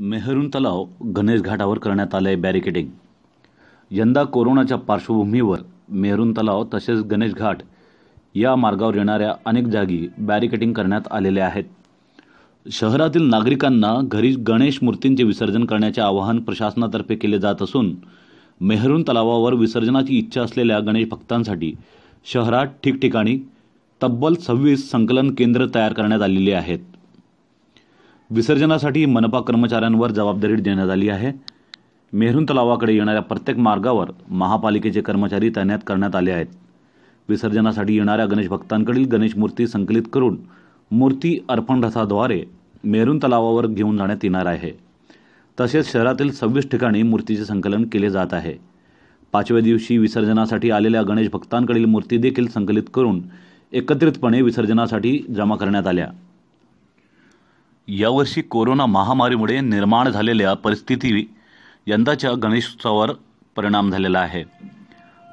maroon तलाव गणेश घाटावर करण्यात आलं आहे बॅरिकेडिंग यंदा कोरोनाच्या पार्श्वभूमीवर मेहरून तलाव तसेच गणेश घाट या मार्गावर येणाऱ्या अनेक जागी बॅरिकेडिंग करण्यात आलेल्या आहेत शहरातील नागरिकांना घरी गणेश मूर्तींचे विसर्जन करण्याचे आवाहन प्रशासनातर्फे केले जात असून मेहरून तलावावर विसर्जनाची इच्छा असलेल्या गणेश भक्तांसाठी शहरात ठिकठिकाणी तब्बल सव्वीस संकलन केंद्र तयार करण्यात आलेली आहेत विसर्जनासाठी मनपा कर्मचाऱ्यांवर जबाबदारी देण्यात आली आहे मेहरून तलावाकडे येणाऱ्या प्रत्येक मार्गावर महापालिकेचे कर्मचारी तैनात करण्यात आले आहेत विसर्जनासाठी येणाऱ्या गणेश भक्तांकडील गणेश मूर्ती संकलित करून मूर्ती अर्पण रथाद्वारे मेहरून तलावावर घेऊन जाण्यात येणार आहे तसेच शहरातील सव्वीस ठिकाणी मूर्तीचे संकलन केले जात आहे पाचव्या दिवशी विसर्जनासाठी आलेल्या गणेश भक्तांकडील मूर्ती देखील संकलित करून एकत्रितपणे विसर्जनासाठी जमा करण्यात आल्या यावर्षी कोरोना महामारीमुळे निर्माण झालेल्या परिस्थिती यंदाच्या गणेशोत्सवावर परिणाम झालेला आहे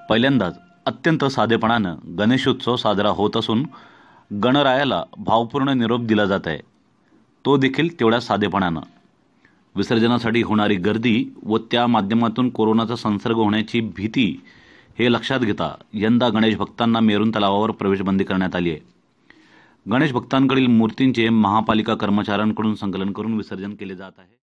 पहिल्यांदाच अत्यंत साधेपणानं गणेशोत्सव साजरा होत असून गणरायाला भावपूर्ण निरोप दिला जात आहे तो देखील तेवढ्या साधेपणानं विसर्जनासाठी होणारी गर्दी व त्या माध्यमातून कोरोनाचा संसर्ग होण्याची भीती हे लक्षात घेता यंदा गणेश भक्तांना मेरून तलावावर प्रवेशबंदी करण्यात आली आहे गणेश भक्तांकडील मूर्तींचे महापालिका कर्मचाऱ्यांकडून संकलन करून विसर्जन केले जात आहे